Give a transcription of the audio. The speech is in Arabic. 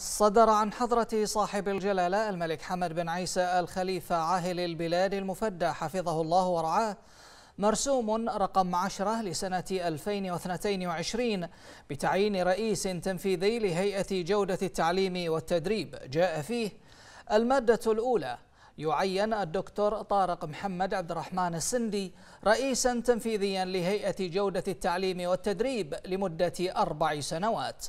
صدر عن حضرة صاحب الجلالة الملك حمد بن عيسى الخليفة عاهل البلاد المفدى حفظه الله ورعاه مرسوم رقم 10 لسنة 2022 بتعيين رئيس تنفيذي لهيئة جودة التعليم والتدريب جاء فيه المادة الأولى يعين الدكتور طارق محمد عبد الرحمن السندي رئيسا تنفيذيا لهيئة جودة التعليم والتدريب لمدة أربع سنوات